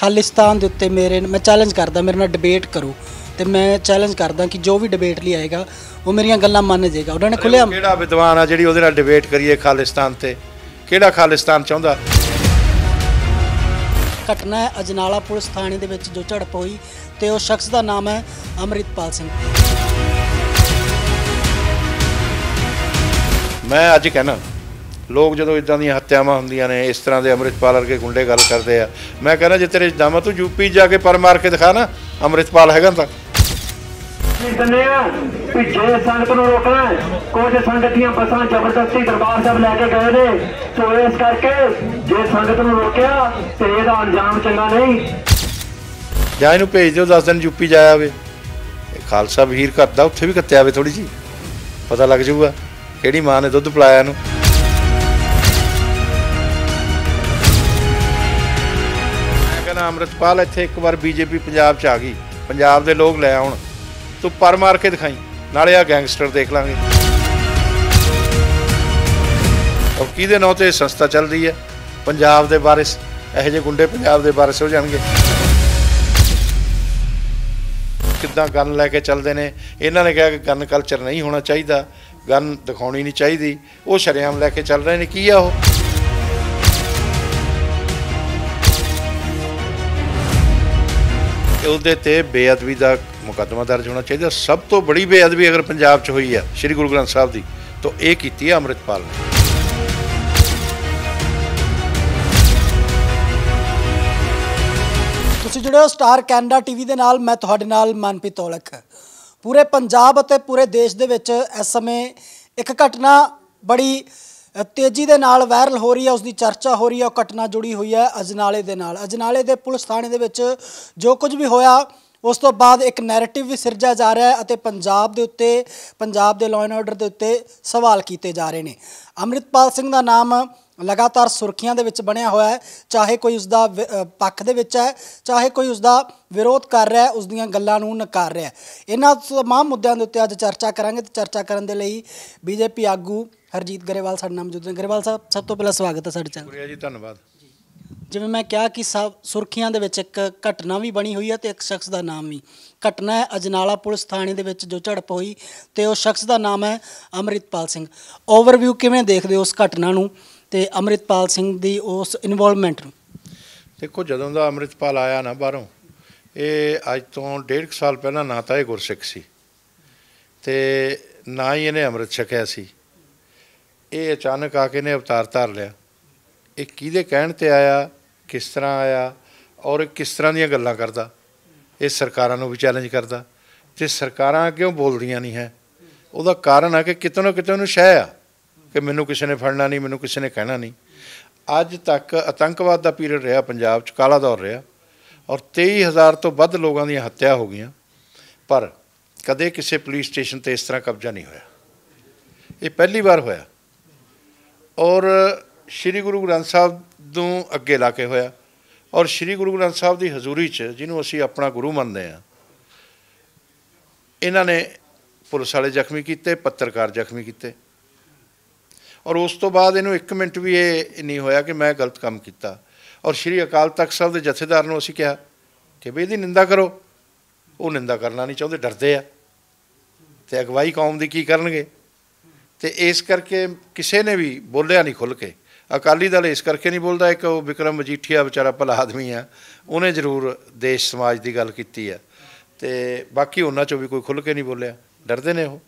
ਖਾਲਿਸਤਾਨ ਦੇ ਉੱਤੇ ਮੇਰੇ ਮੈਂ ਚੈਲੰਜ ਕਰਦਾ ਮੇਰੇ ਨਾਲ ਡਿਬੇਟ ਕਰੋ ਤੇ ਮੈਂ ਚੈਲੰਜ ਕਰਦਾ ਕਿ ਜੋ ਵੀ ਡਿਬੇਟ ਲਈ ਆਏਗਾ ਉਹ ਮੇਰੀਆਂ ਗੱਲਾਂ ਮੰਨ ਜਾਏਗਾ ਉਹਨਾਂ ਨੇ ਖੁੱਲਿਆ ਕਿਹੜਾ ਵਿਦਵਾਨ ਆ ਜਿਹੜੀ ਉਹਦੇ ਨਾਲ ਡਿਬੇਟ ਕਰੀਏ ਖਾਲਿਸਤਾਨ ਤੇ ਕਿਹੜਾ ਖਾਲਿਸਤਾਨ ਚਾਹੁੰਦਾ ਘਟਨਾ ਅਜਨਾਲਾ ਪੁਲਿਸ ਥਾਣੇ ਦੇ ਵਿੱਚ ਜੋ ਝੜਪ ਹੋਈ ਤੇ ਉਹ ਸ਼ਖਸ ਦਾ ਨਾਮ ਹੈ ਅਮਰਿਤਪਾਲ ਸਿੰਘ ਮੈਂ ਅੱਜ ਕਹਿਣਾ ਲੋਕ ਜਦੋਂ ਇਦਾਂ ਦੀਆਂ ਹੱਤਿਆਵਾਂ ਹੁੰਦੀਆਂ ਨੇ ਇਸ ਤਰ੍ਹਾਂ ਦੇ ਅਮਰਿਤਪਾਲ ਵਰਗੇ ਗੁੰਡੇ ਗੱਲ ਕਰਦੇ ਆ ਮੈਂ ਕਹਿੰਦਾ ਜੇ ਤੇਰੇ ਦਮ ਤੂੰ ਯੂਪੀ ਜਾ ਕੇ ਪਰ ਮਾਰ ਕੇ ਦਿਖਾ ਨਾ ਅਮਰਿਤਪਾਲ ਹੈਗਾ ਤਾਂ ਦਿੰਦੇ ਆ ਕਿ ਜੇ ਸੰਗਤ ਨੂੰ ਰੋਕਣਾ ਕੁਝ ਸੰਗਤ ਦੀਆਂ ਜ਼ਬਰਦਸਤੀ ਦਰਬਾਰ ਸਾਹਿਬ ਲੈ ਕੇ ਗਏ ਨੇ ਸੋ ਇਸ ਕਰਕੇ ਜੇ ਸੰਗਤ ਨੂੰ ਰੋਕਿਆ ਤੇ ਇਹਦਾ ਅੰਜਾਮ ਚੰਗਾ ਨਹੀਂ ਜਾਂ ਇਹਨੂੰ ਭੇਜ ਦਿਓ ਦੱਸ ਦਿਨ ਯੂਪੀ ਜਾਇਆ ਵੇ ਖਾਲਸਾ ਵੀਰ ਘਰ ਦਾ ਉੱਥੇ ਵੀ ਕੱਤਿਆ ਵੇ ਥੋੜੀ ਜੀ ਪਤਾ ਲੱਗ ਜਾਊਗਾ ਕਿਹੜੀ ਮਾਂ ਨੇ ਦੁੱਧ ਪਲਾਇਆ ਨੂੰ ਅੰਮ੍ਰਿਤਪਾਲ ਇੱਥੇ ਇੱਕ ਵਾਰ ਬੀਜੇਪੀ ਪੰਜਾਬ 'ਚ ਆ ਗਈ ਪੰਜਾਬ ਦੇ ਲੋਕ ਲੈ ਆਉਣ ਤੂੰ ਪਰ ਮਾਰ ਕੇ ਦਿਖਾਈ ਨਾਲੇ ਆ ਗੈਂਗਸਟਰ ਦੇਖ ਲਾਂਗੇ ਉਹ ਕਿਹਦੇ ਨਾਂ ਤੇ ਸੰਸਥਾ ਚੱਲ ਰਹੀ ਹੈ ਪੰਜਾਬ ਦੇ ਬਾਰੇ ਇਹੋ ਜਿਹੇ ਗੁੰਡੇ ਪੰਜਾਬ ਦੇ ਬਾਰੇ ਹੋ ਜਾਣਗੇ ਕਿੱਦਾਂ ਗਨ ਲੈ ਕੇ ਚੱਲਦੇ ਨੇ ਇਹਨਾਂ ਨੇ ਕਿਹਾ ਕਿ ਗਨ ਕਲਚਰ ਨਹੀਂ ਹੋਣਾ ਚਾਹੀਦਾ ਗਨ ਦਿਖਾਉਣੀ ਨਹੀਂ ਚਾਹੀਦੀ ਉਹ ਸ਼ਰਿਆਮ ਲੈ ਕੇ ਚੱਲ ਰਹੇ ਨੇ ਕੀ ਆ ਉਹ ਉਹਦੇ ਤੇ ਬੇਅਦਬੀ ਦਾ ਮੁਕੱਦਮਾ ਦਰਜ ਹੋਣਾ ਚਾਹੀਦਾ ਸਭ ਤੋਂ ਬੜੀ ਬੇਅਦਬੀ ਅਗਰ ਪੰਜਾਬ 'ਚ ਹੋਈ ਹੈ ਸ੍ਰੀ ਗੁਰੂ ਗ੍ਰੰਥ ਸਾਹਿਬ ਦੀ ਤਾਂ ਇਹ ਕੀਤੀ ਹੈ ਅੰਮ੍ਰਿਤਪਾਲ ਨੇ ਤੁਸੀਂ ਜਿਹੜੇ ਹੋ ਸਟਾਰ ਕੈਨੇਡਾ ਟੀਵੀ ਦੇ ਨਾਲ ਮੈਂ ਤੁਹਾਡੇ ਨਾਲ ਮਨਪ੍ਰੀਤ ਔਲਕ ਪੂਰੇ ਪੰਜਾਬ ਅਤੇ ਪੂਰੇ ਦੇਸ਼ ਦੇ ਵਿੱਚ ਇਸ ਸਮੇਂ ਇੱਕ ਘਟਨਾ ਬੜੀ ਤੇਜ਼ੀ ਦੇ ਨਾਲ ਵਾਇਰਲ ਹੋ ਰਹੀ ਹੈ ਉਸ ਦੀ ਚਰਚਾ ਹੋ ਰਹੀ ਹੈ ਉਹ ਘਟਨਾ ਜੁੜੀ ਹੋਈ ਹੈ ਅਜਨਾਲੇ ਦੇ ਨਾਲ ਅਜਨਾਲੇ ਦੇ ਪੁਲਿਸ ਥਾਣੇ ਦੇ ਵਿੱਚ ਜੋ ਕੁਝ ਵੀ ਹੋਇਆ ਉਸ ਤੋਂ ਬਾਅਦ ਇੱਕ ਨੈਰੇਟਿਵ ਵੀ ਸਿਰਜਿਆ ਜਾ ਰਿਹਾ ਹੈ ਅਤੇ ਪੰਜਾਬ ਦੇ ਉੱਤੇ ਪੰਜਾਬ ਦੇ ਲਾਅ ਐਂਡ ਆਰਡਰ ਦੇ ਉੱਤੇ ਸਵਾਲ ਕੀਤੇ ਜਾ ਰਹੇ ਨੇ ਅਮਰਿਤਪਾਲ ਸਿੰਘ ਦਾ ਨਾਮ ਲਗਾਤਾਰ ਸੁਰਖੀਆਂ ਦੇ ਵਿੱਚ ਬਣਿਆ ਹੋਇਆ ਹੈ ਚਾਹੇ ਕੋਈ ਉਸ ਦਾ ਪੱਖ ਦੇ ਵਿੱਚ ਹੈ ਚਾਹੇ ਕੋਈ ਉਸ ਦਾ ਵਿਰੋਧ ਕਰ ਰਿਹਾ ਹੈ ਉਸ ਦੀਆਂ ਗੱਲਾਂ ਨੂੰ ਨਕਾਰ ਰਿਹਾ ਹੈ ਇਹਨਾਂ ਤਮਾਮ ਮੁੱਦਿਆਂ ਦੇ ਉੱਤੇ ਅੱਜ ਚਰਚਾ ਕਰਾਂਗੇ ਤੇ ਚਰਚਾ ਕਰਨ ਦੇ ਲਈ ਬੀਜੇਪੀ ਆਗੂ ਹਰਜੀਤ ਗਰੇਵਾਲ ਸਾਡਾ ਨਾਮ ਜੁਦਨ ਗਰੇਵਾਲ ਸਾਹਿਬ ਸਭ ਤੋਂ ਪਹਿਲਾਂ ਸਵਾਗਤ ਹੈ ਸਾਡੇ ਚੈਨਲ ਸ਼ੁਕਰੀਆ ਜੀ ਧੰਨਵਾਦ ਜਿਵੇਂ ਮੈਂ ਕਿਹਾ ਕਿ ਸਭ ਸੁਰਖੀਆਂ ਦੇ ਵਿੱਚ ਇੱਕ ਘਟਨਾ ਵੀ ਬਣੀ ਹੋਈ ਹੈ ਤੇ ਇੱਕ ਸ਼ਖਸ ਦਾ ਨਾਮ ਵੀ ਘਟਨਾ ਹੈ ਅਜਨਾਲਾ ਪੁਲਿਸ ਥਾਣੇ ਦੇ ਵਿੱਚ ਜੋ ਝੜਪ ਹੋਈ ਤੇ ਉਹ ਸ਼ਖਸ ਦਾ ਨਾਮ ਹੈ ਅਮਰਿਤਪਾਲ ਸਿੰਘ ਓਵਰਵਿਊ ਕਿਵੇਂ ਦੇਖਦੇ ਹੋ ਉਸ ਘਟਨਾ ਨੂੰ ਤੇ ਅਮਰਿਤਪਾਲ ਸਿੰਘ ਦੀ ਉਸ ਇਨਵੋਲਵਮੈਂਟ ਨੂੰ ਦੇਖੋ ਜਦੋਂ ਦਾ ਅਮਰਿਤਪਾਲ ਆਇਆ ਨਾ ਬਾਹਰੋਂ ਇਹ ਅੱਜ ਤੋਂ 1.5 ਸਾਲ ਪਹਿਲਾਂ ਨਾ ਤਾਂ ਇਹ ਗੁਰਸਿੱਖ ਸੀ ਤੇ ਨਾ ਹੀ ਇਹਨੇ ਅੰਮ੍ਰਿਤ ਛਕਿਆ ਸੀ ਇਹ ਅਚਾਨਕ ਆ ਕੇ ਨੇ ਅਵਤਾਰ ਧਾਰ ਲਿਆ ਇਹ ਕਿਹਦੇ ਕਹਿਣ ਤੇ ਆਇਆ ਕਿਸ ਤਰ੍ਹਾਂ ਆਇਆ ਔਰ ਕਿਸ ਤਰ੍ਹਾਂ ਦੀਆਂ ਗੱਲਾਂ ਕਰਦਾ ਇਹ ਸਰਕਾਰਾਂ ਨੂੰ ਵੀ ਚੈਲੰਜ ਕਰਦਾ ਤੇ ਸਰਕਾਰਾਂ ਕਿਉਂ ਬੋਲਦੀਆਂ ਨਹੀਂ ਹੈ ਉਹਦਾ ਕਾਰਨ ਆ ਕਿ ਕਿਤੇ ਨਾ ਕਿਤੇ ਉਹਨੂੰ ਸ਼ਹਿ ਆ ਕਿ ਮੈਨੂੰ ਕਿਸੇ ਨੇ ਫੜਨਾ ਨਹੀਂ ਮੈਨੂੰ ਕਿਸੇ ਨੇ ਕਹਿਣਾ ਨਹੀਂ ਅੱਜ ਤੱਕ ਆਤੰਕਵਾਦ ਦਾ ਪੀਰੀਅਡ ਰਿਹਾ ਪੰਜਾਬ 'ਚ ਕਾਲਾ ਦੌਰ ਰਿਹਾ ਔਰ 23000 ਤੋਂ ਵੱਧ ਲੋਕਾਂ ਦੀਆਂ ਹੱਤਿਆ ਹੋ ਗਈਆਂ ਪਰ ਕਦੇ ਕਿਸੇ ਪੁਲਿਸ ਸਟੇਸ਼ਨ ਤੇ ਇਸ ਤਰ੍ਹਾਂ ਕਬਜ਼ਾ ਨਹੀਂ ਹੋਇਆ ਇਹ ਪਹਿਲੀ ਵਾਰ ਹੋਇਆ ਔਰ ਸ੍ਰੀ ਗੁਰੂ ਗ੍ਰੰਥ ਸਾਹਿਬ ਨੂੰ ਅੱਗੇ ਲਾ ਕੇ ਹੋਇਆ ਔਰ ਸ੍ਰੀ ਗੁਰੂ ਗ੍ਰੰਥ ਸਾਹਿਬ ਦੀ ਹਜ਼ੂਰੀ 'ਚ ਜਿਹਨੂੰ ਅਸੀਂ ਆਪਣਾ ਗੁਰੂ ਮੰਨਦੇ ਆ ਇਹਨਾਂ ਨੇ ਪੁਲਿਸ ਵਾਲੇ ਜ਼ਖਮੀ ਕੀਤੇ ਪੱਤਰਕਾਰ ਜ਼ਖਮੀ ਕੀਤੇ ਔਰ ਉਸ ਤੋਂ ਬਾਅਦ ਇਹਨੂੰ 1 ਮਿੰਟ ਵੀ ਇਹ ਨਹੀਂ ਹੋਇਆ ਕਿ ਮੈਂ ਗਲਤ ਕੰਮ ਕੀਤਾ ਔਰ ਸ੍ਰੀ ਅਕਾਲ ਤਖਤ ਸਾਹਿਬ ਦੇ ਜਥੇਦਾਰ ਨੂੰ ਅਸੀਂ ਕਿਹਾ ਕਿ ਵੀ ਇਹਦੀ ਨਿੰਦਾ ਕਰੋ ਉਹ ਨਿੰਦਾ ਕਰਨਾ ਨਹੀਂ ਚਾਹੁੰਦੇ ਡਰਦੇ ਆ ਤੇ ਅਗਵਾਈ ਕੌਮ ਦੀ ਕੀ ਕਰਨਗੇ ਤੇ ਇਸ ਕਰਕੇ ਕਿਸੇ ਨੇ ਵੀ ਬੋਲਿਆ ਨਹੀਂ ਖੁੱਲ ਕੇ ਅਕਾਲੀ ਦਲ ਇਸ ਕਰਕੇ ਨਹੀਂ ਬੋਲਦਾ ਇੱਕ ਉਹ ਵਿਕਰਮ ਮਜੀਠੀਆ ਵਿਚਾਰਾ ਭਲਾ ਆਦਮੀ ਆ ਉਹਨੇ ਜ਼ਰੂਰ ਦੇਸ਼ ਸਮਾਜ ਦੀ ਗੱਲ ਕੀਤੀ ਆ ਤੇ ਬਾਕੀ ਉਹਨਾਂ ਚੋਂ ਵੀ ਕੋਈ ਖੁੱਲ ਕੇ ਨਹੀਂ ਬੋਲਿਆ ਡਰਦੇ ਨੇ ਉਹ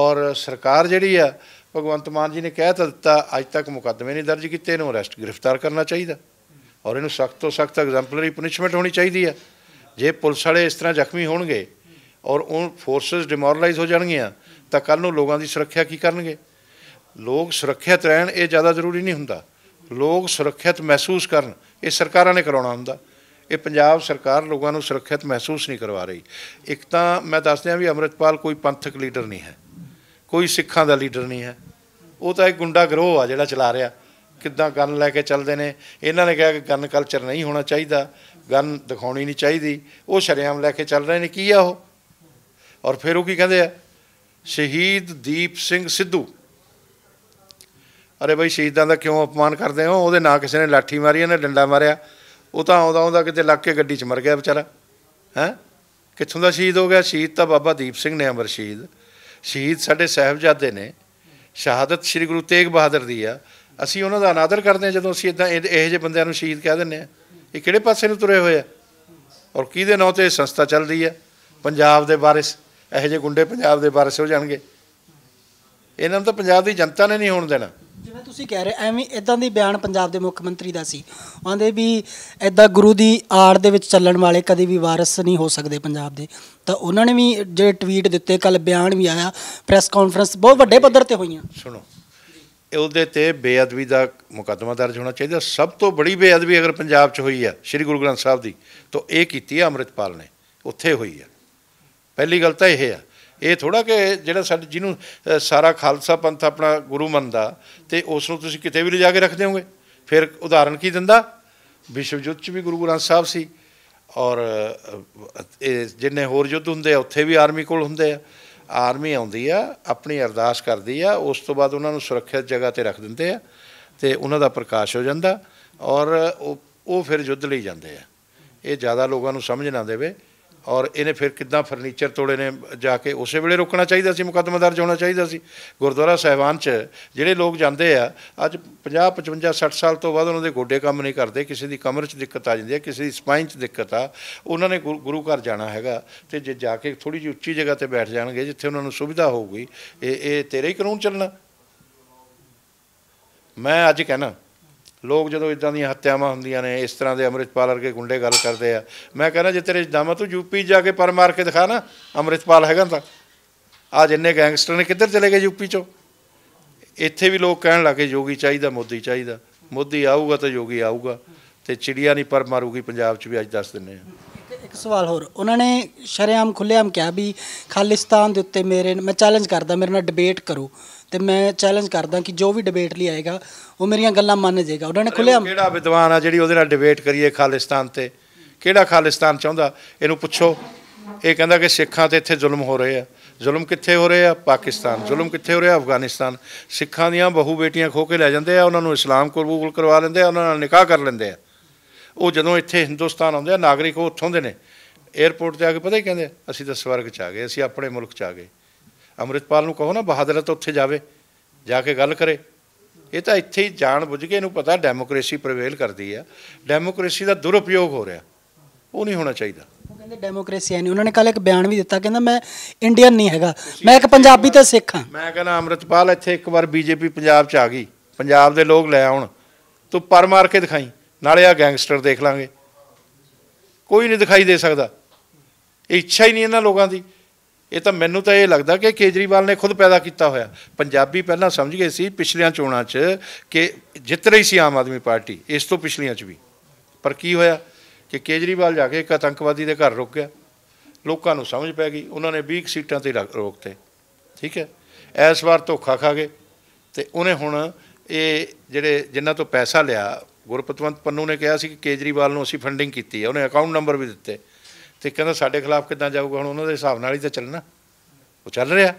ਔਰ ਸਰਕਾਰ ਜਿਹੜੀ ਆ ਭਗਵੰਤ ਮਾਨ ਜੀ ਨੇ ਕਹਿ ਤਾ ਦਿੱਤਾ ਅੱਜ ਤੱਕ ਮੁਕੱਦਮੇ ਨਹੀਂ ਦਰਜ ਕੀਤੇ ਇਹਨੂੰ ਅਰੈਸਟ ਗ੍ਰਿਫਤਾਰ ਕਰਨਾ ਚਾਹੀਦਾ ਔਰ ਇਹਨੂੰ ਸਖਤ ਤੋਂ ਸਖਤ ਐਗਜ਼ੈਂਪਲਰੀ ਪਨਿਸ਼ਮੈਂਟ ਹੋਣੀ ਚਾਹੀਦੀ ਆ ਜੇ ਪੁਲਿਸ ਵਾਲੇ ਇਸ ਤਰ੍ਹਾਂ ਜ਼ਖਮੀ ਹੋਣਗੇ ਔਰ ਉਹ ਫੋਰਸਸ ਡਿਮੋਰਲਾਈਜ਼ ਹੋ ਜਾਣਗੀਆਂ ਤਾਂ ਕੱਲ ਨੂੰ ਲੋਕਾਂ ਦੀ ਸੁਰੱਖਿਆ ਕੀ ਕਰਨਗੇ ਲੋਕ ਸੁਰੱਖਿਅਤ ਰਹਿਣ ਇਹ ਜ਼ਿਆਦਾ ਜ਼ਰੂਰੀ ਨਹੀਂ ਹੁੰਦਾ ਲੋਕ ਸੁਰੱਖਿਅਤ ਮਹਿਸੂਸ ਕਰਨ ਇਹ ਸਰਕਾਰਾਂ ਨੇ ਕਰਾਉਣਾ ਹੁੰਦਾ ਇਹ ਪੰਜਾਬ ਸਰਕਾਰ ਲੋਕਾਂ ਨੂੰ ਸੁਰੱਖਿਅਤ ਮਹਿਸੂਸ ਨਹੀਂ ਕਰਵਾ ਰਹੀ ਇੱਕ ਤਾਂ ਮੈਂ ਦੱਸਦਿਆਂ ਵੀ ਅਮਰਿਤਪਾਲ ਕੋਈ ਪੰਥਕ ਲੀਡਰ ਨਹੀਂ ਹੈ ਕੋਈ ਸਿੱਖਾਂ ਦਾ ਲੀਡਰ ਨਹੀਂ ਹੈ ਉਹ ਤਾਂ ਇੱਕ ਗੁੰਡਾ ਗਰੋਹ ਆ ਜਿਹੜਾ ਚਲਾ ਰਿਹਾ ਕਿੱਦਾਂ ਗਨ ਲੈ ਕੇ ਚੱਲਦੇ ਨੇ ਇਹਨਾਂ ਨੇ ਕਿਹਾ ਕਿ ਗਨ ਕਲਚਰ ਨਹੀਂ ਹੋਣਾ ਚਾਹੀਦਾ ਗਨ ਦਿਖਾਉਣੀ ਨਹੀਂ ਚਾਹੀਦੀ ਉਹ ਸ਼ਰਿਆਮ ਲੈ ਕੇ ਚੱਲ ਰਹੇ ਨੇ ਕੀ ਆ ਉਹ ਔਰ ਫਿਰ ਉਹ ਕੀ ਕਹਿੰਦੇ ਆ ਸ਼ਹੀਦ ਦੀਪ ਸਿੰਘ ਸਿੱਧੂ ਅਰੇ ਬਈ ਸ਼ਹੀਦਾਂ ਦਾ ਕਿਉਂ ਅਪਮਾਨ ਕਰਦੇ ਹੋ ਉਹਦੇ ਨਾਂ ਕਿਸੇ ਨੇ ਲਾਠੀ ਮਾਰੀ ਇਹਨੇ ਡੰਡਾ ਮਾਰਿਆ ਉਹ ਤਾਂ ਆਉਂਦਾ ਆਉਂਦਾ ਕਿਤੇ ਲੱਗ ਕੇ ਗੱਡੀ 'ਚ ਮਰ ਗਿਆ ਵਿਚਾਰਾ ਹੈ ਕਿੱਥੋਂ ਦਾ ਸ਼ਹੀਦ ਹੋ ਗਿਆ ਸ਼ਹੀਦ ਤਾਂ ਬਾਬਾ ਦੀਪ ਸਿੰਘ ਨੇ ਅਮਰ ਸ਼ਹੀਦ ਸ਼ਹੀਦ ਸਾਡੇ ਸਹਿਬਜ਼ਾਦੇ ਨੇ ਸ਼ਹਾਦਤ ਸ੍ਰੀ ਗੁਰੂ ਤੇਗ ਬਹਾਦਰ ਦੀ ਆ ਅਸੀਂ ਉਹਨਾਂ ਦਾ ਅਨਾਦਰ ਕਰਦੇ ਹਾਂ ਜਦੋਂ ਅਸੀਂ ਇਦਾਂ ਇਹੋ ਜਿਹੇ ਬੰਦਿਆਂ ਨੂੰ ਸ਼ਹੀਦ ਕਹਿ ਦਿੰਨੇ ਆ ਇਹ ਕਿਹੜੇ ਪਾਸੇ ਨੂੰ ਤੁਰੇ ਹੋਏ ਆ ਔਰ ਕਿਹਦੇ ਨਾਂ ਤੇ ਸੰਸਥਾ ਚੱਲ ਰਹੀ ਆ ਪੰਜਾਬ ਦੇ ਬਾਰੇ ਇਹੋ ਜਿਹੇ ਗੁੰਡੇ ਪੰਜਾਬ ਦੇ ਬਾਰਸ਼ ਹੋ ਜਾਣਗੇ ਇਹਨਾਂ ਨੂੰ ਤਾਂ ਪੰਜਾਬ ਦੀ ਜਨਤਾ ਨੇ ਨਹੀਂ ਹੋਣ ਦੇਣਾ ਜਿਵੇਂ ਤੁਸੀਂ ਕਹਿ ਰਹੇ ਐਵੇਂ ਇਦਾਂ ਦੀ ਬਿਆਨ ਪੰਜਾਬ ਦੇ ਮੁੱਖ ਮੰਤਰੀ ਦਾ ਸੀ ਆਂਦੇ ਵੀ ਐਦਾਂ ਗੁਰੂ ਦੀ ਆੜ ਦੇ ਵਿੱਚ ਚੱਲਣ ਵਾਲੇ ਕਦੇ ਵੀ ਵਾਰਿਸ ਨਹੀਂ ਹੋ ਸਕਦੇ ਪੰਜਾਬ ਦੇ ਤਾਂ ਉਹਨਾਂ ਨੇ ਵੀ ਜਿਹੜੇ ਟਵੀਟ ਦਿੱਤੇ ਕੱਲ ਬਿਆਨ ਵੀ ਆਇਆ ਪ੍ਰੈਸ ਕਾਨਫਰੰਸ ਬਹੁਤ ਵੱਡੇ ਪੱਧਰ ਤੇ ਹੋਈਆਂ ਸੁਣੋ ਉਹਦੇ ਤੇ ਬੇਅਦਬੀ ਦਾ ਮੁਕੱਦਮਾ ਦਰਜ ਹੋਣਾ ਚਾਹੀਦਾ ਸਭ ਤੋਂ ਬੜੀ ਬੇਅਦਬੀ ਅਗਰ ਪੰਜਾਬ 'ਚ ਹੋਈ ਆ ਸ੍ਰੀ ਗੁਰੂ ਗ੍ਰੰਥ ਸਾਹਿਬ ਦੀ ਤਾਂ ਇਹ ਕੀਤੀ ਆ ਅਮਰਿਤਪਾਲ ਨੇ ਉੱਥੇ ਹੋਈ ਆ ਪਹਿਲੀ ਗੱਲ ਤਾਂ ਇਹ ਹੈ ਇਹ ਥੋੜਾ ਕਿ ਜਿਹੜਾ ਸਾਡੇ ਜਿਹਨੂੰ ਸਾਰਾ ਖਾਲਸਾ ਪੰਥ ਆਪਣਾ ਗੁਰੂ ਮੰਨਦਾ ਤੇ ਉਸ ਨੂੰ ਤੁਸੀਂ ਕਿਤੇ ਵੀ ਲਿਜਾ ਕੇ ਰੱਖ ਦਿਓਗੇ ਫਿਰ ਉਦਾਹਰਣ ਕੀ ਦਿੰਦਾ ਵਿਸ਼ਵਜੋਤ ਚ ਵੀ ਗੁਰੂ ਗ੍ਰੰਥ ਸਾਹਿਬ ਸੀ ਔਰ ਇਹ ਜਿੰਨੇ ਹੋਰ ਜੁੱਧ ਹੁੰਦੇ ਆ ਉੱਥੇ ਵੀ ਆਰਮੀ ਕੋਲ ਹੁੰਦੇ ਆ ਆਰਮੀ ਆਉਂਦੀ ਆ ਆਪਣੀ ਅਰਦਾਸ ਕਰਦੀ ਆ ਉਸ ਤੋਂ ਬਾਅਦ ਉਹਨਾਂ ਨੂੰ ਸੁਰੱਖਿਅਤ ਜਗ੍ਹਾ ਤੇ ਰੱਖ ਦਿੰਦੇ ਆ ਤੇ ਉਹਨਾਂ ਦਾ ਪ੍ਰਕਾਸ਼ ਹੋ ਜਾਂਦਾ ਔਰ ਉਹ ਫਿਰ ਜੁੱਧ ਲਈ ਜਾਂਦੇ ਆ ਇਹ ਜ਼ਿਆਦਾ ਲੋਕਾਂ ਨੂੰ ਸਮਝ ਨਾ ਦੇਵੇ ਔਰ ਇਹਨੇ ਫਿਰ ਕਿਦਾਂ ਫਰਨੀਚਰ ਤੋੜੇ ਨੇ ਜਾ ਕੇ ਉਸੇ ਵੇਲੇ ਰੋਕਣਾ ਚਾਹੀਦਾ ਸੀ ਮੁਕਦਮਾ ਦਰਜ ਹੋਣਾ ਚਾਹੀਦਾ ਸੀ ਗੁਰਦੁਆਰਾ ਸਹਿਬਾਨ 'ਚ ਜਿਹੜੇ ਲੋਕ ਜਾਂਦੇ ਆ ਅੱਜ 50 55 60 ਸਾਲ ਤੋਂ ਬਾਅਦ ਉਹਨਾਂ ਦੇ ਗੋਡੇ ਕੰਮ ਨਹੀਂ ਕਰਦੇ ਕਿਸੇ ਦੀ ਕਮਰ 'ਚ ਦਿੱਕਤ ਆ ਜਾਂਦੀ ਹੈ ਕਿਸੇ ਦੀ ਸਪਾਈਨ 'ਚ ਦਿੱਕਤ ਆ ਉਹਨਾਂ ਨੇ ਗੁਰੂ ਘਰ ਜਾਣਾ ਹੈਗਾ ਤੇ ਜੇ ਜਾ ਕੇ ਥੋੜੀ ਜਿਹੀ ਉੱਚੀ ਜਗ੍ਹਾ ਤੇ ਬੈਠ ਜਾਣਗੇ ਜਿੱਥੇ ਉਹਨਾਂ ਨੂੰ ਸੁਵਿਧਾ ਹੋਊਗੀ ਇਹ ਇਹ ਤੇਰੇ ਹੀ ਕਾਨੂੰਨ ਚੱਲਣਾ ਮੈਂ ਅੱਜ ਕਹਿਣਾ ਲੋਕ ਜਦੋਂ ਇਦਾਂ ਦੀਆਂ ਹੱਤਿਆਵਾਂ ਹੁੰਦੀਆਂ ਨੇ ਇਸ ਤਰ੍ਹਾਂ ਦੇ ਅਮਰਿਤਪਾਲ ਵਰਗੇ ਗੁੰਡੇ ਗੱਲ ਕਰਦੇ ਆ ਮੈਂ ਕਹਿੰਦਾ ਜੇ ਤੇਰੇ ਦਮ ਤੂੰ ਯੂਪੀ ਜਾ ਕੇ ਪਰ ਮਾਰ ਕੇ ਦਿਖਾ ਨਾ ਅਮਰਿਤਪਾਲ ਹੈਗਾ ਤਾਂ ਆ ਜਿੰਨੇ ਗੈਂਗਸਟਰ ਨੇ ਕਿੱਧਰ ਚਲੇ ਗਏ ਯੂਪੀ ਚੋਂ ਇੱਥੇ ਵੀ ਲੋਕ ਕਹਿਣ ਲੱਗੇ ਯੋਗੀ ਚਾਹੀਦਾ ਮੋਦੀ ਚਾਹੀਦਾ ਮੋਦੀ ਆਊਗਾ ਤਾਂ ਯੋਗੀ ਆਊਗਾ ਤੇ ਚਿੜੀਆਂ ਨਹੀਂ ਪਰ ਮਾਰੂਗੀ ਪੰਜਾਬ 'ਚ ਵੀ ਅੱਜ ਦੱਸ ਦਿੰਨੇ ਆ ਇੱਕ ਸਵਾਲ ਹੋਰ ਉਹਨਾਂ ਨੇ ਸ਼ਰਿਆਮ ਖੁੱਲੇਆਮ ਕਿਹਾ ਵੀ ਖਾਲਿਸਤਾਨ ਦੇ ਉੱਤੇ ਮੇਰੇ ਮੈਂ ਚੈਲੰਜ ਕਰਦਾ ਮੇਰੇ ਨਾਲ ਡਿਬੇਟ ਕਰੋ ਤੇ ਮੈਂ ਚੈਲੰਜ ਕਰਦਾ ਕਿ ਜੋ ਵੀ ਡਿਬੇਟ ਲਈ ਆਏਗਾ ਉਹ ਮੇਰੀਆਂ ਗੱਲਾਂ ਮੰਨ ਜਾਏਗਾ ਉਹਨਾਂ ਨੇ ਖੁੱਲਿਆ ਕਿਹੜਾ ਵਿਦਵਾਨ ਆ ਜਿਹੜੀ ਉਹਦੇ ਨਾਲ ਡਿਬੇਟ ਕਰੀਏ ਖਾਲਿਸਤਾਨ ਤੇ ਕਿਹੜਾ ਖਾਲਿਸਤਾਨ ਚਾਹੁੰਦਾ ਇਹਨੂੰ ਪੁੱਛੋ ਇਹ ਕਹਿੰਦਾ ਕਿ ਸਿੱਖਾਂ ਤੇ ਇੱਥੇ ਜ਼ੁਲਮ ਹੋ ਰਹੇ ਆ ਜ਼ੁਲਮ ਕਿੱਥੇ ਹੋ ਰਿਹਾ ਪਾਕਿਸਤਾਨ ਜ਼ੁਲਮ ਕਿੱਥੇ ਹੋ ਰਿਹਾ ਅਫਗਾਨਿਸਤਾਨ ਸਿੱਖਾਂ ਦੀਆਂ ਬਹੂ ਬੇਟੀਆਂ ਖੋ ਕੇ ਲੈ ਜਾਂਦੇ ਆ ਉਹਨਾਂ ਨੂੰ ਇਸਲਾਮ ਕਬੂਲ ਕਰਵਾ ਲੈਂਦੇ ਆ ਉਹਨਾਂ ਨਾਲ ਨਿਕਾਹ ਕਰ ਲੈਂਦੇ ਆ ਉਹ ਜਦੋਂ ਇੱਥੇ ਹਿੰਦੁਸਤਾਨ ਆਉਂਦੇ ਆ ਨਾਗਰਿਕ ਉਹ ਉੱਥੋਂ ਦੇ ਨੇ 에어ਪੋਰਟ ਤੇ ਆ ਕੇ ਪਤਾ ਹੀ ਕਹਿੰਦੇ ਅਸੀਂ ਤਾਂ ਸਵਰਗ ਚ ਆ ਗਏ ਅਸੀਂ ਆਪਣੇ ਮੁਲਕ ਚ ਆ ਗਏ ਅਮਰਿਤਪਾਲ ਨੂੰ ਕਹੋ ਨਾ ਬਹਾਦਰਤ ਉੱਥੇ ਜਾਵੇ ਜਾ ਕੇ ਗੱਲ ਕਰੇ ਇਹ ਤਾਂ ਇੱਥੇ ਹੀ ਜਾਣ ਬੁੱਝ ਕੇ ਇਹਨੂੰ ਪਤਾ ਡੈਮੋਕ੍ਰੇਸੀ ਪ੍ਰਵੇਲ ਕਰਦੀ ਆ ਡੈਮੋਕ੍ਰੇਸੀ ਦਾ ਦੁਰਉਪਯੋਗ ਹੋ ਰਿਹਾ ਉਹ ਨਹੀਂ ਹੋਣਾ ਚਾਹੀਦਾ ਉਹ ਕਹਿੰਦੇ ਡੈਮੋਕ੍ਰੇਸੀ ਨਹੀਂ ਉਹਨਾਂ ਨੇ ਕੱਲ ਇੱਕ ਬਿਆਨ ਵੀ ਦਿੱਤਾ ਕਹਿੰਦਾ ਮੈਂ ਇੰਡੀਅਨ ਨਹੀਂ ਹੈਗਾ ਮੈਂ ਇੱਕ ਪੰਜਾਬੀ ਤੇ ਸਿੱਖ ਹਾਂ ਮੈਂ ਕਹਿੰਦਾ ਅਮਰਿਤਪਾਲ ਇੱਥੇ ਇੱਕ ਵਾਰ ਬੀਜੇਪੀ ਪੰਜਾਬ 'ਚ ਆ ਗਈ ਪੰਜਾਬ ਦੇ ਲੋਕ ਲੈ ਆਉਣ ਤੂੰ ਪਰ ਮਾਰ ਕੇ ਦਿਖਾਈ ਨਾਲੇ ਆ ਗੈਂਗਸਟਰ ਦੇਖ ਲਾਂਗੇ ਕੋਈ ਨਹੀਂ ਦਿਖਾਈ ਦੇ ਸਕਦਾ ਇੱਛਾ ਹੀ ਨਹੀਂ ਇਹਨਾਂ ਲੋਕਾਂ ਦੀ ਇਹ ਤਾਂ ਮੈਨੂੰ ਤਾਂ ਇਹ ਲੱਗਦਾ ਕਿ ਕੇਜਰੀਵਾਲ ਨੇ ਖੁਦ ਪੈਦਾ ਕੀਤਾ ਹੋਇਆ ਪੰਜਾਬੀ ਪਹਿਲਾਂ ਸਮਝ ਗਏ ਸੀ ਪਿਛਲੀਆਂ ਚੋਣਾਂ 'ਚ ਕਿ ਜਿੱਤ ਰਹੀ ਸੀ ਆਮ ਆਦਮੀ ਪਾਰਟੀ ਇਸ ਤੋਂ ਪਿਛਲੀਆਂ 'ਚ ਵੀ ਪਰ ਕੀ ਹੋਇਆ ਕਿ ਕੇਜਰੀਵਾਲ ਜਾ ਕੇ ਇੱਕ ਆਤੰਕਵਾਦੀ ਦੇ ਘਰ ਰੁਕ ਗਿਆ ਲੋਕਾਂ ਨੂੰ ਸਮਝ ਪੈ ਗਈ ਉਹਨਾਂ ਨੇ 20 ਸੀਟਾਂ ਤੇ ਰੋਕਤੇ ਠੀਕ ਹੈ ਇਸ ਵਾਰ ਧੋਖਾ ਖਾ ਗਏ ਤੇ ਉਹਨੇ ਹੁਣ ਇਹ ਜਿਹੜੇ ਜਿਨ੍ਹਾਂ ਤੋਂ ਪੈਸਾ ਲਿਆ ਗੁਰਪਤਵੰਤ ਪੰਨੂ ਨੇ ਕਿਹਾ ਸੀ ਕਿ ਕੇਜਰੀਵਾਲ ਨੂੰ ਅਸੀਂ ਫੰਡਿੰਗ ਕੀਤੀ ਹੈ ਉਹਨੇ ਅਕਾਊਂਟ ਨੰਬਰ ਵੀ ਦਿੱਤੇ ਤੇ ਕਹਿੰਦਾ ਸਾਡੇ ਖਿਲਾਫ ਕਿੱਦਾਂ ਜਾਊਗਾ ਹੁਣ ਉਹਨਾਂ ਦੇ ਹਿਸਾਬ ਨਾਲ ਹੀ ਤਾਂ ਚੱਲਣਾ ਉਹ ਚੱਲ ਰਿਹਾ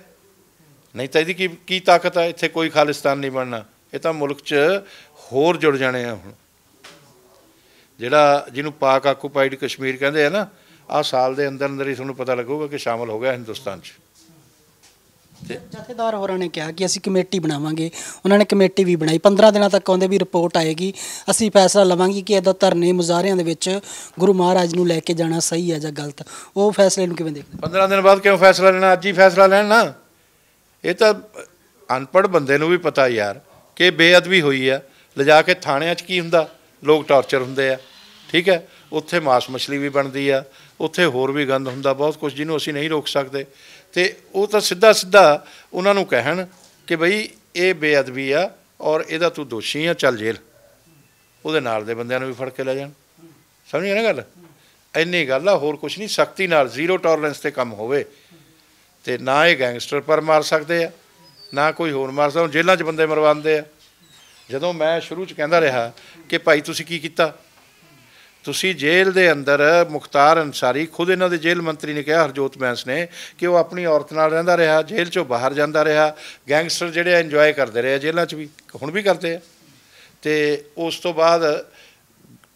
ਨਹੀਂ ਤਾਂ ਇਹਦੀ ਕੀ ਕੀ ਤਾਕਤ ਹੈ ਇੱਥੇ ਕੋਈ ਖਾਲਿਸਤਾਨ ਨਹੀਂ ਬਣਨਾ ਇਹ ਤਾਂ ਮੁਲਕ 'ਚ ਹੋਰ ਜੁੜ ਜਾਣੇ ਆ ਹੁਣ ਜਿਹੜਾ ਜਿਹਨੂੰ ਪਾਕ ਆਕੂਪਾਈਡ ਕਸ਼ਮੀਰ ਕਹਿੰਦੇ ਆ ਨਾ ਆ ਸਾਲ ਦੇ ਅੰਦਰ ਅੰਦਰ ਹੀ ਤੁਹਾਨੂੰ ਪਤਾ ਲੱਗੂਗਾ ਕਿ ਸ਼ਾਮਲ ਹੋ ਗਿਆ ਹਿੰਦੁਸਤਾਨ 'ਚ ਜਥੇਦਾਰ ਹੋਰਾਂ ਨੇ ਕਿਹਾ ਕਿ ਅਸੀਂ ਕਮੇਟੀ ਬਣਾਵਾਂਗੇ ਉਹਨਾਂ ਨੇ ਕਮੇਟੀ ਵੀ ਬਣਾਈ 15 ਦਿਨਾਂ ਤੱਕ ਆਉਂਦੇ ਵੀ ਰਿਪੋਰਟ ਆਏਗੀ ਅਸੀਂ ਫੈਸਲਾ ਲਵਾਂਗੇ ਕਿ ਇਹਦਾ ਧਰਨੇ ਮੁਜ਼ਾਹਰਿਆਂ ਦੇ ਵਿੱਚ ਗੁਰੂ ਮਹਾਰਾਜ ਨੂੰ ਲੈ ਕੇ ਜਾਣਾ ਸਹੀ ਹੈ ਜਾਂ ਗਲਤ ਉਹ ਫੈਸਲੇ ਨੂੰ ਕਿਵੇਂ ਦੇਖਦੇ 15 ਦਿਨ ਬਾਅਦ ਕਿਉਂ ਫੈਸਲਾ ਲੈਣਾ ਅੱਜ ਹੀ ਫੈਸਲਾ ਲੈਣ ਨਾ ਇਹ ਤਾਂ ਅਨਪੜ ਬੰਦੇ ਨੂੰ ਵੀ ਪਤਾ ਯਾਰ ਕਿ ਬੇਅਦਬੀ ਹੋਈ ਆ ਲਿਜਾ ਕੇ ਥਾਣਿਆਂ 'ਚ ਕੀ ਹੁੰਦਾ ਲੋਕ ਟਾਰਚਰ ਹੁੰਦੇ ਆ ਠੀਕ ਹੈ ਉੱਥੇ ਮਾਸ ਮਛਲੀ ਵੀ ਬਣਦੀ ਆ ਉੱਥੇ ਹੋਰ ਵੀ ਗੰਦ ਹੁੰਦਾ ਬਹੁਤ ਕੁਝ ਜਿਹਨੂੰ ਅਸੀਂ ਨਹੀਂ ਰੋਕ ਸਕਦੇ ਤੇ ਉਹ ਤਾਂ ਸਿੱਧਾ ਸਿੱਧਾ ਉਹਨਾਂ ਨੂੰ ਕਹਿਣ ਕਿ ਭਈ ਇਹ ਬੇਅਦਬੀ ਆ ਔਰ ਇਹਦਾ ਤੂੰ ਦੋਸ਼ੀ ਆ ਚੱਲ ਜੇਲ੍ਹ ਉਹਦੇ ਨਾਲ ਦੇ ਬੰਦਿਆਂ ਨੂੰ ਵੀ ਫੜ ਕੇ ਲੈ ਜਾਣ ਸਮਝ ਨਾ ਗੱਲ ਇੰਨੀ ਗੱਲ ਆ ਹੋਰ ਕੁਝ ਨਹੀਂ ਸਖਤੀ ਨਾਲ ਜ਼ੀਰੋ ਟੋਲਰੈਂਸ ਤੇ ਕੰਮ ਹੋਵੇ ਤੇ ਨਾ ਇਹ ਗੈਂਗਸਟਰ ਪਰ ਮਾਰ ਸਕਦੇ ਆ ਨਾ ਕੋਈ ਹੋਰ ਮਾਰ ਸਕਦਾ ਜੇਲ੍ਹਾਂ 'ਚ ਬੰਦੇ ਮਰਵਾਉਂਦੇ ਆ ਜਦੋਂ ਮੈਂ ਸ਼ੁਰੂ 'ਚ ਕਹਿੰਦਾ ਰਿਹਾ ਕਿ ਭਾਈ ਤੁਸੀਂ ਕੀ ਕੀਤਾ ਤੁਸੀਂ ਜੇਲ੍ਹ ਦੇ ਅੰਦਰ ਮੁਖਤਾਰ ਅਨਸਾਰੀ ਖੁਦ ਇਹਨਾਂ ਦੇ ਜੇਲ੍ਹ ਮੰਤਰੀ ਨੇ ਕਿਹਾ ਹਰਜੋਤ ਬੈਂਸ ਨੇ ਕਿ ਉਹ ਆਪਣੀ ਔਰਤ ਨਾਲ ਰਹਿੰਦਾ ਰਿਹਾ ਜੇਲ੍ਹ ਚੋਂ ਬਾਹਰ ਜਾਂਦਾ ਰਿਹਾ ਗੈਂਗਸਟਰ ਜਿਹੜੇ ਐਨਜੋਏ ਕਰਦੇ ਰਹੇ ਜੇਲ੍ਹਾਂ 'ਚ ਵੀ ਹੁਣ ਵੀ ਕਰਦੇ ਆ ਤੇ ਉਸ ਤੋਂ ਬਾਅਦ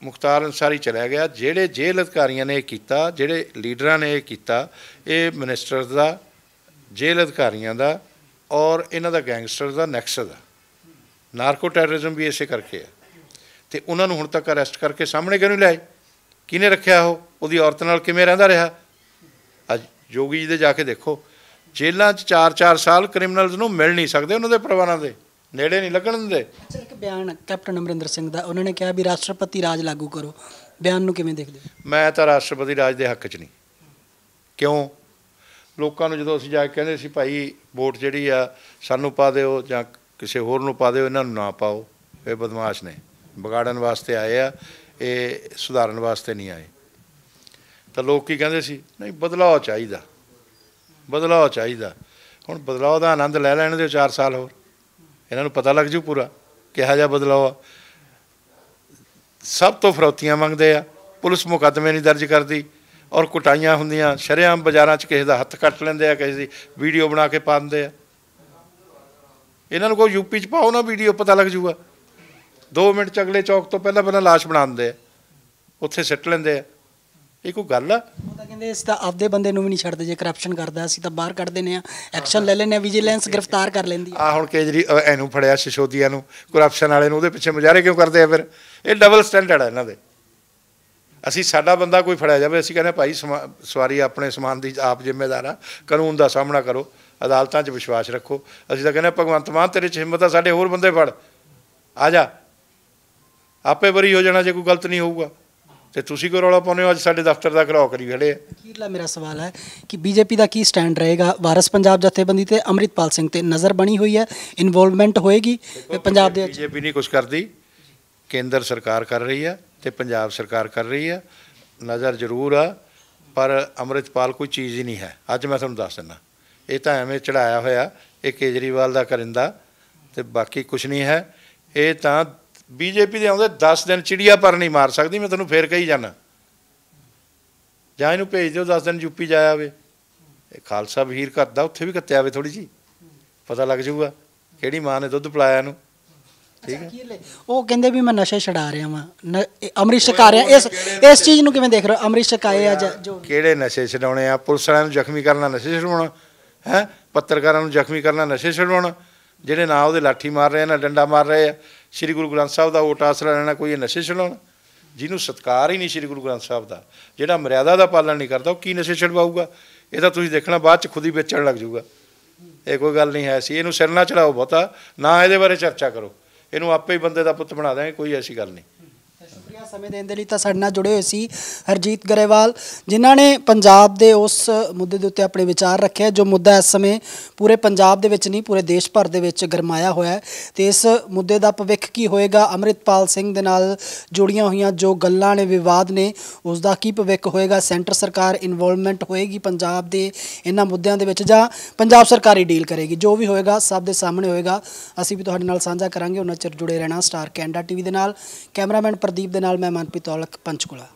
ਮੁਖਤਾਰ ਅਨਸਾਰੀ ਚਲਾ ਗਿਆ ਜਿਹੜੇ ਜੇਲ੍ਹ ਅਧਿਕਾਰੀਆਂ ਨੇ ਇਹ ਕੀਤਾ ਜਿਹੜੇ ਲੀਡਰਾਂ ਨੇ ਇਹ ਕੀਤਾ ਇਹ ਮਿਨਿਸਟਰ ਦਾ ਜੇਲ੍ਹ ਅਧਿਕਾਰੀਆਂ ਦਾ ਔਰ ਇਹਨਾਂ ਦਾ ਗੈਂਗਸਟਰ ਦਾ ਨੈਕਸਸ ਦਾ ਨਾਰਕੋ ਟੈਰਰਿਜ਼ਮ ਵੀ ਇਸੇ ਕਰਕੇ ਹੈ ਤੇ ਉਹਨਾਂ ਨੂੰ ਹੁਣ ਤੱਕ ਅਰੈਸਟ ਕਰਕੇ ਸਾਹਮਣੇ ਕਿਉਂ ਨਹੀਂ ਲਿਆਏ ਕਿਨੇ ਰੱਖਿਆ ਉਹ ਉਹਦੀ ਔਰਤ ਨਾਲ ਕਿਵੇਂ ਰਹਿੰਦਾ ਰਿਹਾ ਅੱਜ ਜੋਗੀ ਜੀ ਦੇ ਜਾ ਕੇ ਦੇਖੋ ਜੇਲ੍ਹਾਂ 'ਚ 4-4 ਸਾਲ ਕ੍ਰਿਮੀਨਲਸ ਨੂੰ ਮਿਲ ਨਹੀਂ ਸਕਦੇ ਉਹਨਾਂ ਦੇ ਪਰਿਵਾਰਾਂ ਦੇ ਨੇੜੇ ਨਹੀਂ ਲੱਗਣ ਦਿੰਦੇ ਅੱਛਾ ਇੱਕ ਬਿਆਨ ਕੈਪਟਨ ਅਮਰਿੰਦਰ ਸਿੰਘ ਦਾ ਉਹਨਾਂ ਨੇ ਕਿਹਾ ਵੀ ਰਾਸ਼ਟਰਪਤੀ ਰਾਜ ਲਾਗੂ ਕਰੋ ਬਿਆਨ ਨੂੰ ਕਿਵੇਂ ਦੇਖਦੇ ਮੈਂ ਤਾਂ ਰਾਸ਼ਟਰਪਤੀ ਰਾਜ ਦੇ ਹੱਕ 'ਚ ਨਹੀਂ ਕਿਉਂ ਲੋਕਾਂ ਨੂੰ ਜਦੋਂ ਅਸੀਂ ਜਾ ਕੇ ਕਹਿੰਦੇ ਸੀ ਭਾਈ ਵੋਟ ਜਿਹੜੀ ਆ ਸਾਨੂੰ ਪਾ ਦਿਓ ਜਾਂ ਕਿਸੇ ਹੋਰ ਨੂੰ ਪਾ ਦਿਓ ਇਹਨਾਂ ਨੂੰ ਨਾ ਪਾਓ ਇਹ ਬਦਮਾਸ਼ ਨੇ ਵਿਗਾੜਨ ਵਾਸਤੇ ਆਏ ਆ ਇਹ ਸੁਧਾਰਨ ਵਾਸਤੇ ਨਹੀਂ ਆਏ ਤਾਂ ਲੋਕ ਕੀ ਕਹਿੰਦੇ ਸੀ ਨਹੀਂ ਬਦਲਾਅ ਚਾਹੀਦਾ ਬਦਲਾਅ ਚਾਹੀਦਾ ਹੁਣ ਬਦਲਾਅ ਦਾ ਆਨੰਦ ਲੈ ਲੈਣ ਦੇ 4 ਸਾਲ ਹੋਰ ਇਹਨਾਂ ਨੂੰ ਪਤਾ ਲੱਗ ਜੂ ਪੂਰਾ ਕਿਹਾ ਜਾ ਬਦਲਾਅ ਸਭ ਤੋਂ ਫਰੌਤੀਆਂ ਮੰਗਦੇ ਆ ਪੁਲਿਸ ਮੁਕੱਦਮੇ ਨਹੀਂ ਦਰਜ ਕਰਦੀ ਔਰ ਕੁਟਾਈਆਂ ਹੁੰਦੀਆਂ ਸ਼ਰਿਆਂ ਬਾਜ਼ਾਰਾਂ 'ਚ ਕਿਸੇ ਦਾ ਹੱਥ ਕੱਟ ਲੈਂਦੇ ਆ ਕਿਸੇ ਦੀ ਵੀਡੀਓ ਬਣਾ ਕੇ ਪਾ ਦਿੰਦੇ ਆ ਇਹਨਾਂ ਨੂੰ ਕੋਈ ਯੂਪੀ 'ਚ ਪਾਓ ਨਾ ਵੀਡੀਓ ਪਤਾ ਲੱਗ ਜੂਗਾ 2 ਮਿੰਟ ਚ ਅਗਲੇ ਚੌਕ ਤੋਂ ਪਹਿਲਾਂ ਪਹਿਲਾਂ লাশ ਬਣਾ ਦਿੰਦੇ ਆ ਉੱਥੇ ਸਿੱਟ ਲੈਂਦੇ ਆ ਇਹ ਕੋਈ ਗੱਲ ਆ ਉਹ ਤਾਂ ਕਹਿੰਦੇ ਇਸ ਤਾਂ ਆਪਦੇ ਬੰਦੇ ਨੂੰ ਵੀ ਨਹੀਂ ਛੱਡਦੇ ਜੇ ਕਰਪਸ਼ਨ ਕਰਦਾ ਅਸੀਂ ਤਾਂ ਬਾਹਰ ਕੱਢ ਦਿੰਨੇ ਆ ਐਕਸ਼ਨ ਲੈ ਲੈਨੇ ਆ ਵਿਜੀਲੈਂਸ ਗ੍ਰਿਫਤਾਰ ਕਰ ਲੈਂਦੀ ਆ ਹੁਣ ਕੇਜਰੀ ਇਹਨੂੰ ਫੜਿਆ ਸ਼ਸ਼ੋਦੀਆ ਨੂੰ ਕਰਪਸ਼ਨ ਵਾਲੇ ਨੂੰ ਉਹਦੇ ਪਿੱਛੇ ਮੁਜਾਰੇ ਕਿਉਂ ਕਰਦੇ ਆ ਫਿਰ ਇਹ ਡਬਲ ਸਟੈਂਡਰਡ ਆ ਇਹਨਾਂ ਦੇ ਅਸੀਂ ਸਾਡਾ ਬੰਦਾ ਕੋਈ ਫੜਿਆ ਜਾਵੇ ਅਸੀਂ ਕਹਿੰਦੇ ਭਾਈ ਸਵਾਰੀ ਆਪਣੇ ਸਮਾਨ ਦੀ ਆਪ ਜ਼ਿੰਮੇਦਾਰ ਆ ਕਾਨੂੰਨ ਦਾ ਸਾਹਮਣਾ ਕਰੋ ਅਦਾਲਤਾਂ 'ਚ ਵਿਸ਼ਵਾਸ ਰੱਖੋ ਅਸੀਂ ਤਾਂ ਕਹਿੰਦੇ ਭਗਵੰਤ ਮਾਨ ਤੇਰੇ 'ਚ ਹਿੰਮਤ ਆ ਸਾਡੇ ਹੋਰ ਬੰਦੇ ਫੜ ਆ ਜਾ ਆਪੇ ਬਰੀ ਹੋ ਜਾਣਾ ਜੇ ਕੋਈ ਗਲਤ ਨਹੀਂ ਹੋਊਗਾ ਤੇ ਤੁਸੀਂ ਕੋ ਰੌਲਾ ਪਾਉਨੇ ਹੋ ਅੱਜ ਸਾਡੇ ਦਫ਼ਤਰ ਦਾ ਘਰਾਓ ਕਰੀ ਖੜੇ ਅਖੀਰਲਾ ਮੇਰਾ ਸਵਾਲ ਹੈ ਕਿ ਬੀਜੇਪੀ ਦਾ ਕੀ ਸਟੈਂਡ ਰਹੇਗਾ ਵਾਰਸ ਪੰਜਾਬ ਜਥੇਬੰਦੀ ਤੇ ਅਮਰਿਤਪਾਲ ਸਿੰਘ ਤੇ ਨਜ਼ਰ ਬਣੀ ਹੋਈ ਹੈ ਇਨਵੋਲਵਮੈਂਟ ਹੋਏਗੀ ਪੰਜਾਬ ਦੇ ਬੀਜੇਪੀ ਨਹੀਂ ਕੁਝ ਕਰਦੀ ਕੇਂਦਰ ਸਰਕਾਰ ਕਰ ਰਹੀ ਹੈ ਤੇ ਪੰਜਾਬ ਸਰਕਾਰ ਕਰ ਰਹੀ ਹੈ ਨਜ਼ਰ ਜ਼ਰੂਰ ਆ ਪਰ ਅਮਰਿਤਪਾਲ ਕੋਈ ਚੀਜ਼ ਹੀ ਨਹੀਂ ਹੈ ਅੱਜ ਮੈਂ ਤੁਹਾਨੂੰ ਦੱਸ ਦਿੰਦਾ ਇਹ ਤਾਂ ਐਵੇਂ ਚੜਾਇਆ ਹੋਇਆ ਇਹ ਕੇਜਰੀਵਾਲ ਦਾ ਕਰਿੰਦਾ ਤੇ ਬਾਕੀ ਕੁਝ ਨਹੀਂ ਹੈ ਇਹ ਤਾਂ ਬੀਜੇਪੀ ਦੇ ਆਉਂਦੇ 10 ਦਿਨ ਚਿੜੀਆ ਪਰ ਨਹੀਂ ਮਾਰ ਸਕਦੀ ਮੈਂ ਤੁਹਾਨੂੰ ਫੇਰ ਕਹੀ ਜਾਣਾ ਜਾਂ ਇਹਨੂੰ ਭੇਜ ਦਿਓ 10 ਦਿਨ ਯੂਪੀ ਜਾਇਆ ਵੇ ਇਹ ਖਾਲਸਾ ਵੀਰ ਕਰਦਾ ਉੱਥੇ ਵੀ ਕੱਤਿਆ ਹੋਵੇ ਥੋੜੀ ਜੀ ਪਤਾ ਲੱਗ ਜਾਊਗਾ ਕਿਹੜੀ ਮਾਂ ਨੇ ਦੁੱਧ ਪਲਾਇਆ ਨੂੰ ਠੀਕ ਹੈ ਉਹ ਕਹਿੰਦੇ ਵੀ ਮੈਂ ਨਸ਼ਾ ਛਡਾ ਰਿਹਾ ਵਾਂ ਅੰਮ੍ਰਿਤ ਸਰਕਾਰ ਰਿਹਾ ਇਸ ਇਸ ਚੀਜ਼ ਨੂੰ ਕਿਵੇਂ ਦੇਖ ਰਹੇ ਅਮਰੀਸ਼ ਅੰਮ੍ਰਿਤ ਆ ਜੋ ਕਿਹੜੇ ਨਸ਼ੇ ਛਡਾਉਣੇ ਆ ਪੁਲਿਸ ਵਾਲਿਆਂ ਨੂੰ ਜ਼ਖਮੀ ਕਰਨਾ ਨਸ਼ੇ ਛਡਾਉਣਾ ਹੈ ਪੱਤਰਕਾਰਾਂ ਨੂੰ ਜ਼ਖਮੀ ਕਰਨਾ ਨਸ਼ੇ ਛਡਾਉਣਾ ਜਿਹੜੇ ਨਾ ਉਹਦੇ ਲਾਠੀ ਮਾਰ ਰਹੇ ਨਾ ਡੰਡਾ ਮਾਰ ਰਹੇ ਆ ਸ੍ਰੀ ਗੁਰੂ ਗ੍ਰੰਥ ਸਾਹਿਬ ਦਾ ਓਟ ਆਸਰਾ ਲੈਣਾ ਕੋਈ ਨਸ਼ੇ ਛਡਾਉਣਾ ਜਿਹਨੂੰ ਸਤਕਾਰ ਹੀ ਨਹੀਂ ਸ੍ਰੀ ਗੁਰੂ ਗ੍ਰੰਥ ਸਾਹਿਬ ਦਾ ਜਿਹੜਾ ਮਰਿਆਦਾ ਦਾ ਪਾਲਣ ਨਹੀਂ ਕਰਦਾ ਉਹ ਕੀ ਨਸ਼ੇ ਛਡਵਾਊਗਾ ਇਹ ਤਾਂ ਤੁਸੀਂ ਦੇਖਣਾ ਬਾਅਦ ਚ ਖੁਦ ਹੀ ਵੇਚਣ ਲੱਗ ਜਾਊਗਾ ਇਹ ਕੋਈ ਗੱਲ ਨਹੀਂ ਹੈ ਸੀ ਇਹਨੂੰ ਸਿਰ ਨਾ ਚੜਾਓ ਬਹੁਤਾ ਨਾ ਇਹਦੇ ਬਾਰੇ ਚਰਚਾ ਕਰੋ ਇਹਨੂੰ ਆਪੇ ਹੀ ਬੰਦੇ ਦਾ ਪੁੱਤ ਬਣਾ ਦਾਂਗੇ ਕੋਈ ਐਸੀ ਗੱਲ ਨਹੀਂ ਸਮੇਂ ਦੇਣ ਦੇ ਲਈ ਤਾਂ ਸਾਡੇ ਨਾਲ ਜੁੜੇ ਹੋਏ ਸੀ ਹਰਜੀਤ ਗਰੇਵਾਲ ਜਿਨ੍ਹਾਂ ਨੇ ਪੰਜਾਬ ਦੇ ਉਸ ਮੁੱਦੇ ਦੇ ਉੱਤੇ ਆਪਣੇ ਵਿਚਾਰ ਰੱਖਿਆ ਜੋ ਮੁੱਦਾ ਇਸ ਸਮੇਂ ਪੂਰੇ ਪੰਜਾਬ ਦੇ ਵਿੱਚ ਨਹੀਂ ਪੂਰੇ ਦੇਸ਼ ਭਰ ਦੇ ਵਿੱਚ ਗਰਮਾਇਆ ਹੋਇਆ ਹੈ ਤੇ ਇਸ ਮੁੱਦੇ ਦਾ ਭਵਿੱਖ ਕੀ ਹੋਏਗਾ ਅਮਰਿਤਪਾਲ ਸਿੰਘ ਦੇ ਨਾਲ ਜੁੜੀਆਂ ਹੋਈਆਂ ਜੋ ਗੱਲਾਂ ਨੇ ਵਿਵਾਦ ਨੇ ਉਸ ਦਾ ਕੀ ਭਵਿੱਖ ਹੋਏਗਾ ਸੈਂਟਰ ਸਰਕਾਰ ਇਨਵੋਲਵਮੈਂਟ ਹੋਏਗੀ ਪੰਜਾਬ ਦੇ ਇਹਨਾਂ ਮੁੱਦਿਆਂ ਦੇ ਵਿੱਚ ਜਾਂ ਪੰਜਾਬ ਸਰਕਾਰ ਹੀ ਡੀਲ ਕਰੇਗੀ ਜੋ ਵੀ ਹੋਏਗਾ ਸਭ ਦੇ ਸਾਹਮਣੇ ਹੋਏਗਾ ਅਸੀਂ ਵੀ ਤੁਹਾਡੇ ਨਾਲ ਸਾਂਝਾ ਕਰਾਂਗੇ ਉਹਨਾਂ ਚਿਰ ਜੁੜੇ ਰਹਿਣਾ ਸਟਾਰ ਕੈਨੇਡਾ ਟੀਵੀ ਦੇ ਨਾਲ ਕੈਮਰਾਮੈਨ ਪ੍ਰਦੀਪ ਦੇ ਨਾਲ में मानपी तौलक पंचकुला